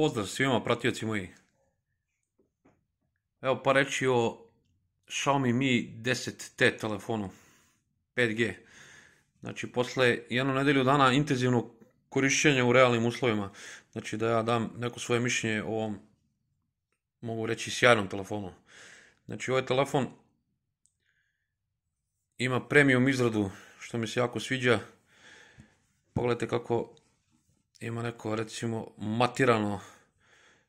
Pozdrav svima pratioci moji. Evo pa reći o Xiaomi Mi 10T telefonu 5G. Znači posle jednu nedelju dana intenzivnog korišćenja u realnim uslovima. Znači da ja dam neko svoje mišljenje o ovom, mogu reći, sjajnom telefonu. Znači ovaj telefon ima premium izradu što mi se jako sviđa. Pogledajte kako ima neko recimo matirano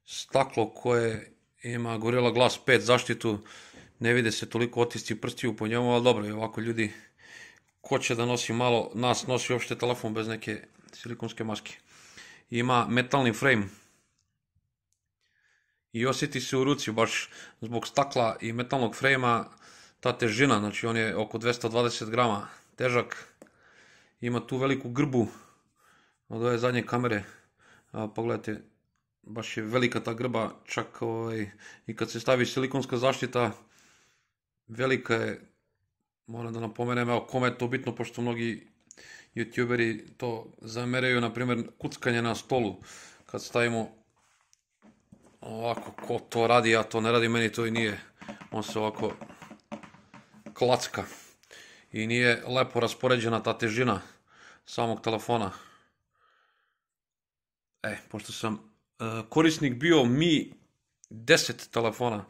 staklo koje ima Gorilla Glass 5 zaštitu, ne vide se toliko otisci prstiju po njemu, ali dobro i ovako ljudi, ko će da nosi malo, nas nosi uopšte telefon bez neke silikonske maske. Ima metalni frame i osjeti se u ruci baš zbog stakla i metalnog frema ta težina, znači on je oko 220 grama težak, ima tu veliku grbu od ove zadnje kamere, pogledajte, baš je velika ta grba, čak ovaj, i kad se stavi silikonska zaštita, velika je, moram da napomenem, evo kome je to bitno, pošto mnogi youtuberi to zameraju, na primjer, kuckanje na stolu, kad stavimo ovako, ko to radi, ja to ne radi, meni to i nije, on se ovako klacka i nije lepo raspoređena ta težina samog telefona e, pošto sam e, korisnik bio Mi 10 telefona,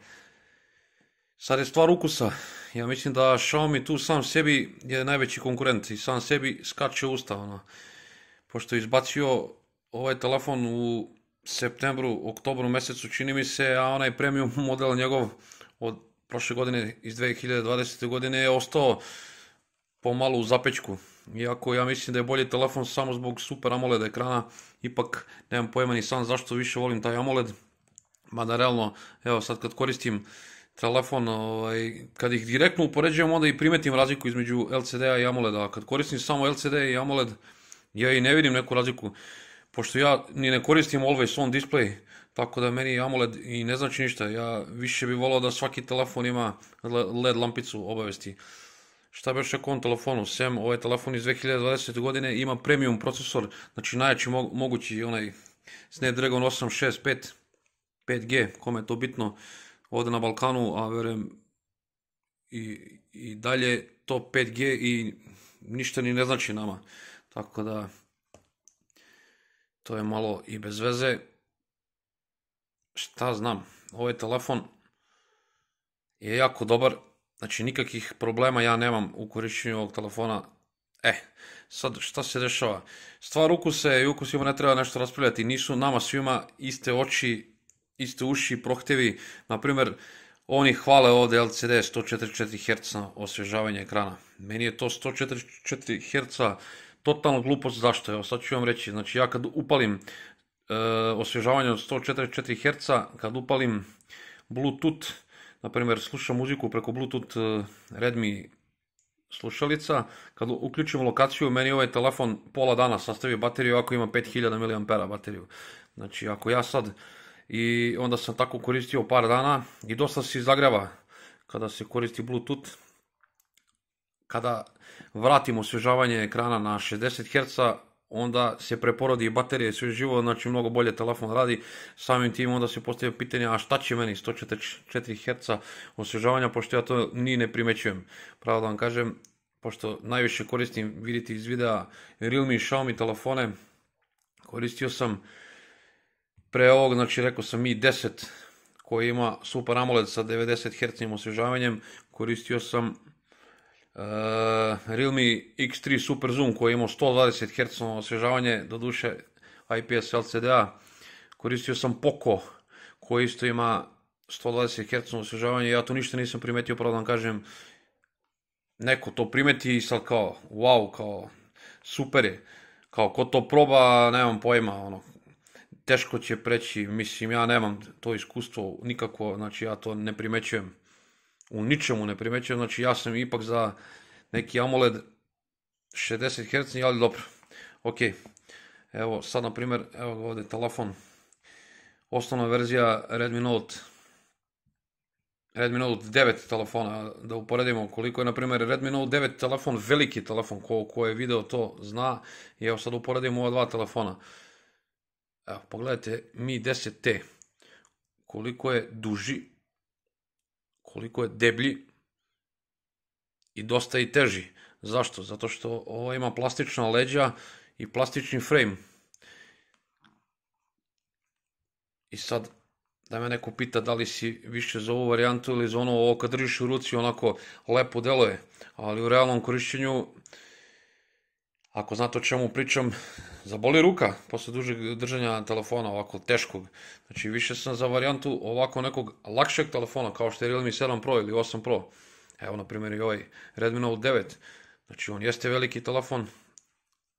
sad je stvar ukusa. Ja mislim da Xiaomi tu sam sebi je najveći konkurent i sam sebi skače usta. Ono. Pošto je izbacio ovaj telefon u septembru, oktobru mesecu čini mi se, a onaj premium model njegov od prošle godine iz 2020. godine je ostao pomalo u zapečku. Iako ja mislim da je bolji telefon samo zbog super AMOLED ekrana, ipak nemam pojma ni sam zašto više volim taj AMOLED. Mada realno, evo sad kad koristim telefon, ovaj, kad ih direktno upoređujem onda i primetim razliku između LCD-a i AMOLED-a. Kad koristim samo LCD i AMOLED, ja i ne vidim neku razliku. Pošto ja ni ne koristim always on display, tako da meni AMOLED i ne znači ništa. Ja više bih volao da svaki telefon ima LED lampicu obavesti šta bi još telefonu, sem ovaj telefon iz 2020. godine ima premium procesor, znači najjači mogući onaj Snapdragon 865 5G, kome je to bitno ovdje na Balkanu, a verujem i, i dalje to 5G i ništa ni ne znači nama, tako da to je malo i bez veze. Šta znam, ovaj telefon je jako dobar, Znači nikakvih problema ja nemam u korištenju ovog telefona. E, sad šta se dešava? Stvar ukuse i ukusima ne treba nešto raspravljati. Nisu nama svima iste oči, iste uši, prohtevi. Naprimjer, oni hvale ovdje LCD 144 Hz osvježavanje ekrana. Meni je to 144 Hz totalno glupost. Zašto? Evo sad ću vam reći. Znači ja kad upalim e, osvježavanje od 144 Hz, kad upalim Bluetooth, na primjer, slušam muziku preko Bluetooth eh, Redmi slušalica, kad uključim lokaciju, meni ovaj telefon pola dana sastavi bateriju ako ima 5000 mAh bateriju. Znači, ako ja sad, i onda sam tako koristio par dana i dosta se zagreva kada se koristi Bluetooth. Kada vratim osvježavanje ekrana na 60 Hz, onda se preporodi i baterije i sve živo, znači mnogo bolje telefon radi, samim tim onda se postavlja pitanje, a šta će meni 144 Hz osvježavanja, pošto ja to ni ne primećujem, pravo da vam kažem, pošto najviše koristim, vidite iz videa, Realme i Xiaomi telefone, koristio sam pre ovog, znači rekao sam Mi 10, koji ima Super AMOLED sa 90 Hz osvježavanjem, koristio sam Eh, Realme X3 Super Zoom koji je imao 120 Hz osvježavanje, doduše IPS lcd Koristio sam Poco koji isto ima 120 Hz osvježavanje, ja tu ništa nisam primetio, pravo da vam kažem, neko to primeti i sad kao, wow, kao, super je. Kao, ko to proba, nemam pojma, ono, teško će preći, mislim, ja nemam to iskustvo nikako, znači ja to ne primećujem u ničemu ne primećujem, znači ja sam ipak za neki AMOLED 60 Hz, ali dobro, ok, evo sad na primjer, evo ga ovdje telefon, osnovna verzija Redmi Note, Redmi Note 9 telefona, da uporedimo koliko je na primjer Redmi Note 9 telefon, veliki telefon, ko, ko je video to zna, i evo sad uporedimo ova dva telefona, evo pogledajte Mi 10T, koliko je duži koliko je deblji i dosta i teži. Zašto? Zato što ovo ima plastična leđa i plastični frame. I sad, da me neko pita da li si više za ovu varijantu ili za ono ovo kad držiš u ruci onako lepo deluje, ali u realnom korišćenju ako znate o čemu pričam Zaboli ruka posle dužeg držanja telefona ovako teškog. Znači više sam za varijantu ovako nekog lakšeg telefona kao što je Realme 7 Pro ili 8 Pro. Evo na primjer i ovaj Redmi Note 9. Znači on jeste veliki telefon,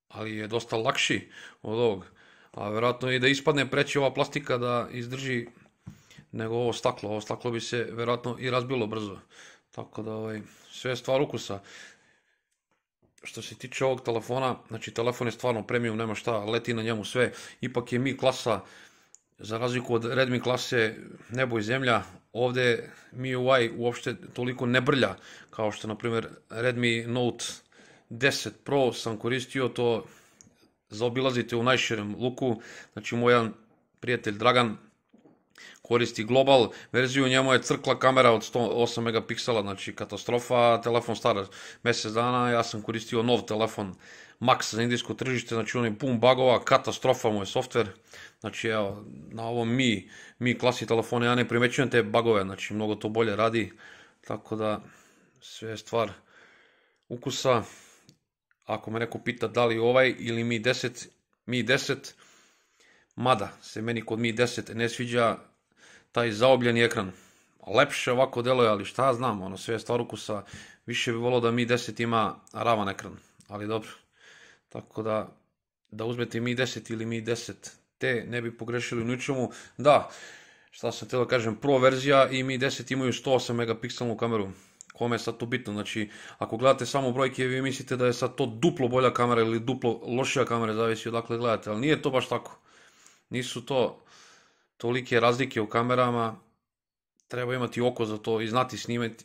ali je dosta lakši od ovog. A vjerojatno i da ispadne preći ova plastika da izdrži nego ovo staklo. Ovo staklo bi se vjerojatno i razbilo brzo. Tako da ovaj, sve je stvar ukusa što se tiče ovog telefona, znači telefon je stvarno premium, nema šta, leti na njemu sve. Ipak je Mi klasa, za razliku od Redmi klase, nebo i zemlja, ovdje MIUI uopšte toliko ne brlja, kao što na primjer Redmi Note 10 Pro sam koristio, to zaobilazite u najširem luku, znači moj jedan prijatelj Dragan, koristi global verziju, njemu je crkla kamera od 108 megapiksela, znači katastrofa, telefon star mjesec dana, ja sam koristio nov telefon Max za indijsko tržište, znači on je pun bagova, katastrofa mu je softver, znači evo, na ovom mi, mi klasi telefone, ja ne primećujem te bagove, znači mnogo to bolje radi, tako da sve je stvar ukusa, ako me neko pita da li ovaj ili mi 10, mi 10, mada se meni kod mi 10 ne sviđa, taj zaobljeni ekran. Lepše ovako deluje, ali šta znam, ono sve je stvar ukusa. Više bi volo da Mi 10 ima ravan ekran, ali dobro. Tako da, da uzmete Mi 10 ili Mi 10 te ne bi pogrešili u ničemu. Da, šta sam htio kažem, pro verzija i Mi 10 imaju 108 megapikselnu kameru. Kome je sad to bitno? Znači, ako gledate samo brojke, vi mislite da je sad to duplo bolja kamera ili duplo lošija kamera, zavisi odakle gledate, ali nije to baš tako. Nisu to tolike razlike u kamerama, treba imati oko za to i znati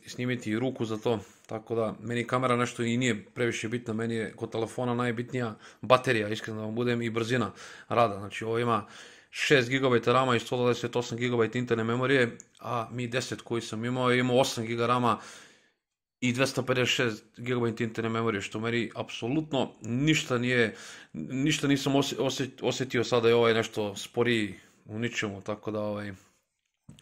snimiti, i ruku za to. Tako da, meni kamera nešto i nije previše bitna, meni je kod telefona najbitnija baterija, iskreno da vam budem, i brzina rada. Znači, ovo ima 6 GB rama i 128 GB interne memorije, a mi 10 koji sam imao ima imao 8 GB RAM-a i 256 GB interne memorije, što meni apsolutno ništa nije, ništa nisam osjetio sada je ovaj nešto sporiji u ničemu, tako da ovaj,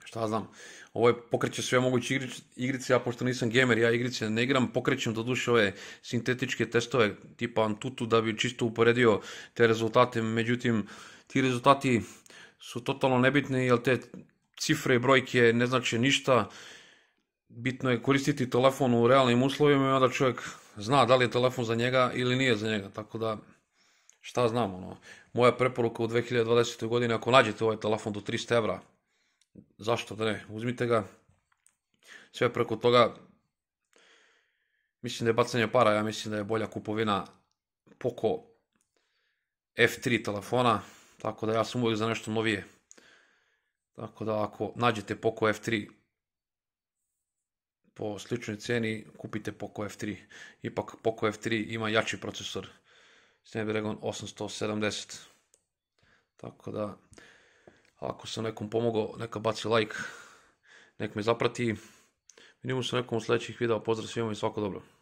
šta znam, ovo je pokreće sve moguće igrice, ja pošto nisam gamer, ja igrice ne igram, pokrećem doduše ove sintetičke testove tipa Antutu da bi čisto uporedio te rezultate, međutim ti rezultati su totalno nebitni jer te cifre i brojke ne znače ništa, bitno je koristiti telefon u realnim uslovima i onda čovjek zna da li je telefon za njega ili nije za njega, tako da šta znam, ono. Moja preporuka u 2020. godini, ako nađete ovaj telefon do 300 evra, zašto da ne, uzmite ga. Sve preko toga, mislim da je bacanje para, ja mislim da je bolja kupovina Poco F3 telefona, tako da ja sam uvijek za nešto novije. Tako da ako nađete Poco F3 po sličnoj cijeni, kupite Poco F3. Ipak Poco F3 ima jači procesor. Snapdragon 870. Tako da, ako sam nekom pomogao, neka baci like, nek me zaprati. Vidimo se nekom u sljedećih videa, pozdrav svima i svako dobro.